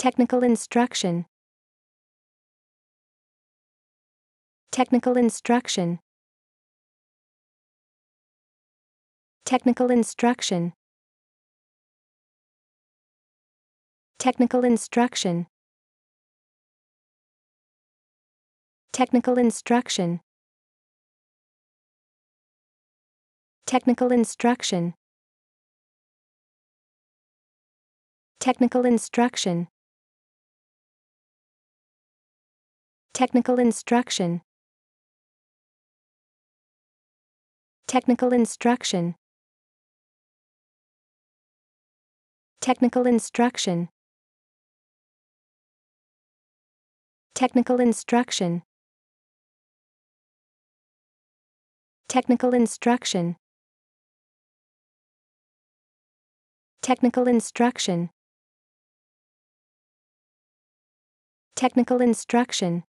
Technical instruction. Technical instruction. Technical instruction. Technical instruction. Technical instruction. Technical instruction. Technical instruction. Technical instruction. Technical instruction. Technical instruction. Technical instruction. Technical instruction. Technical instruction. Technical instruction.